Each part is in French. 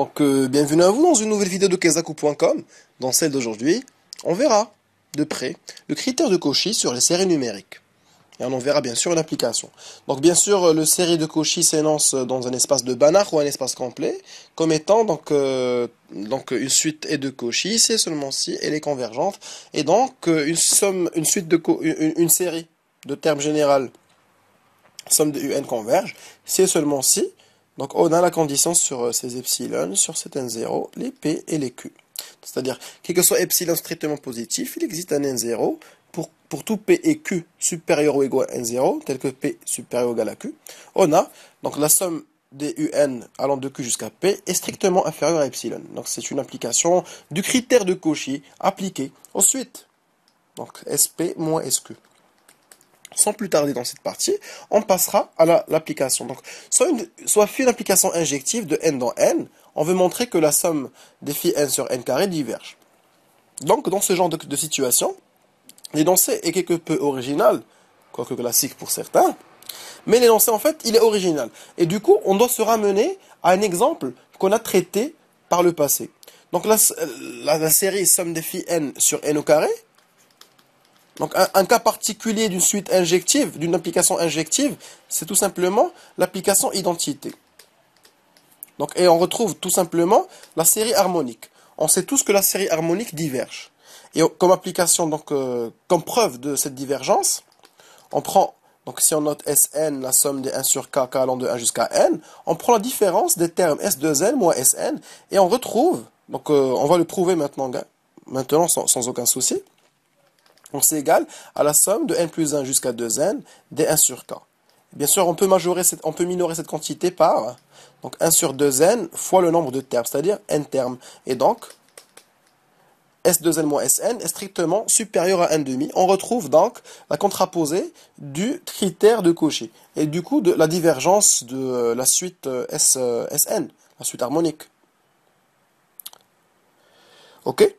Donc euh, bienvenue à vous dans une nouvelle vidéo de Kezaku.com. Dans celle d'aujourd'hui, on verra de près le critère de Cauchy sur les séries numériques. Et on en verra bien sûr une application. Donc bien sûr, euh, le série de Cauchy s'énonce dans un espace de Banach ou un espace complet, comme étant donc, euh, donc une suite est de Cauchy, c'est seulement si elle est convergente, et donc une somme, une suite de une, une série de termes généraux somme de UN converge, c'est seulement si donc on a la condition sur euh, ces epsilon, sur cet N0, les P et les Q. C'est-à-dire, quel que soit epsilon strictement positif, il existe un N0 pour, pour tout P et Q supérieur ou égal à N0, tel que P supérieur ou égal à Q. On a donc la somme des UN allant de Q jusqu'à P est strictement inférieure à epsilon. Donc c'est une application du critère de Cauchy appliqué ensuite. Donc SP moins SQ sans plus tarder dans cette partie, on passera à l'application. Donc, soit, une, soit fait une application injective de n dans n, on veut montrer que la somme des phi n sur n carré diverge. Donc, dans ce genre de, situation, l'énoncé est quelque peu original, quoique classique pour certains, mais l'énoncé, en fait, il est original. Et du coup, on doit se ramener à un exemple qu'on a traité par le passé. Donc, la, la, série somme des phi n sur n au carré, donc un, cas particulier d'une suite injective, d'une application injective, c'est tout simplement l'application identité. Donc, et on retrouve tout simplement la série harmonique. On sait tous que la série harmonique diverge. Et comme application, donc euh, comme preuve de cette divergence, on prend, donc si on note Sn, la somme des 1 sur k, k allant de 1 jusqu'à n, on prend la différence des termes S2n moins Sn, et on retrouve, donc euh, on va le prouver maintenant, maintenant sans aucun souci, donc c'est égal à la somme de n plus 1 jusqu'à 2n des 1 sur k. Bien sûr, on peut, majorer cette, on peut minorer cette quantité par donc 1 sur 2n fois le nombre de termes, c'est-à-dire n termes. Et donc, S2n moins Sn est strictement supérieur à 1,5. On retrouve donc la contraposée du critère de Cauchy et du coup de la divergence de la suite euh, Sn, euh, la suite harmonique. OK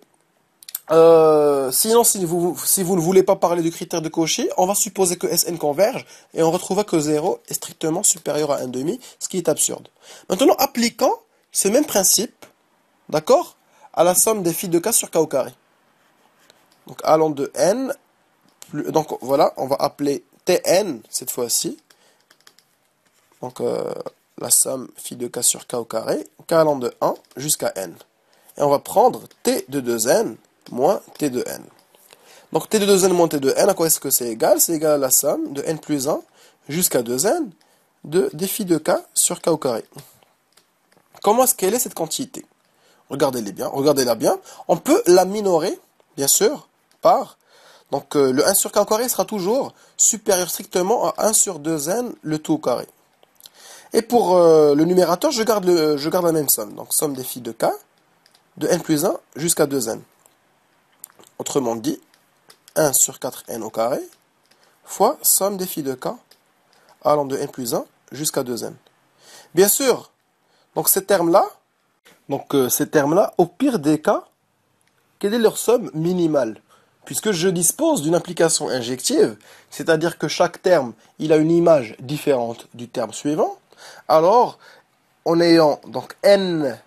euh, sinon, si vous, ne voulez pas parler du critère de Cauchy, on va supposer que Sn converge et on retrouvera que 0 est strictement supérieur à 1,5, ce qui est absurde. Maintenant, appliquons ce même principe, d'accord, à la somme des phi de k sur k au carré. Donc, allant de n, donc voilà, on va appeler Tn cette fois-ci. Donc, euh, la somme phi de k sur k au carré, k allant de 1 jusqu'à n. Et on va prendre t de 2n moins t de n. Donc t de 2n moins t de n, à quoi est-ce que c'est égal C'est égal à la somme de n plus 1 jusqu'à 2n de défi de k sur k au carré. Comment est-ce qu'elle est cette quantité regardez bien, regardez-la bien. On peut la minorer, bien sûr, par... Donc euh, le 1 sur k au carré sera toujours supérieur strictement à 1 sur 2n, le tout au carré. Et pour euh, le numérateur, je garde, garde la même somme. Donc somme des filles de k, de n plus 1 jusqu'à 2n. Autrement dit, 1 sur 4n au carré fois somme des phi de k allant de n plus 1 jusqu'à 2n. Bien sûr, donc ces termes-là, donc euh, ces termes-là, au pire des cas, quelle est leur somme minimale Puisque je dispose d'une application injective, c'est-à-dire que chaque terme, il a une image différente du terme suivant, alors en ayant donc n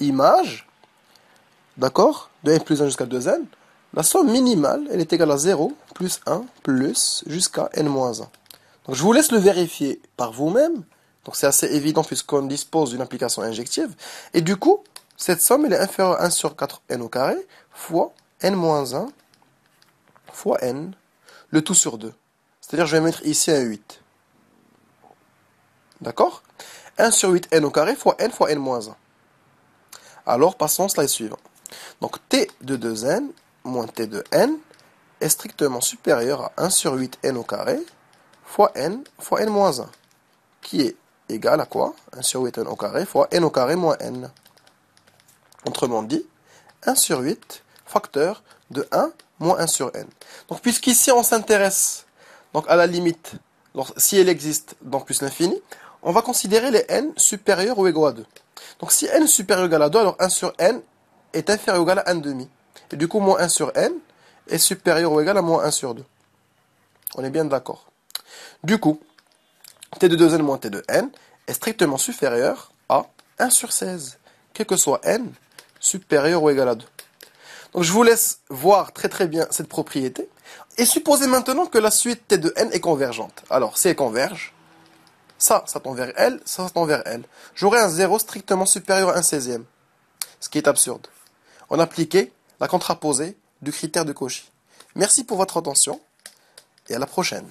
images, d'accord, de n plus 1 jusqu'à 2n, la somme minimale, elle est égale à 0, plus 1, plus, jusqu'à n-1. Donc je vous laisse le vérifier par vous-même. Donc c'est assez évident puisqu'on dispose d'une application injective. Et du coup, cette somme, elle est inférieure à 1 sur 4n au carré, fois n-1, fois n, le tout sur 2. C'est-à-dire je vais mettre ici un 8. D'accord 1 sur 8n au carré fois n fois n-1. Alors passons au slide suivant. Donc t de 2n moins t de n est strictement supérieur à 1 sur 8n au carré fois n fois n moins 1, qui est égal à quoi 1 sur 8n au carré fois n au carré moins n. Autrement dit, 1 sur 8 facteur de 1 moins 1 sur n. Donc puisqu'ici on s'intéresse donc à la limite, si elle existe dans plus l'infini, on va considérer les n supérieurs ou égaux à 2. Donc si n supérieur ou égal à 2, alors 1 sur n est inférieur ou égal à demi. Et du coup, moins 1 sur n est supérieur ou égal à moins 1 sur 2. On est bien d'accord. Du coup, t de 2n moins t de n est strictement supérieur à 1 sur 16, quel que soit n supérieur ou égal à 2. Donc je vous laisse voir très très bien cette propriété. Et supposez maintenant que la suite t de n est convergente. Alors si elle converge, ça, ça tend vers L, ça, ça tend vers L. J'aurai un 0 strictement supérieur à 1 16e. Ce qui est absurde. On appliquait la contraposée du critère de Cauchy. Merci pour votre attention et à la prochaine.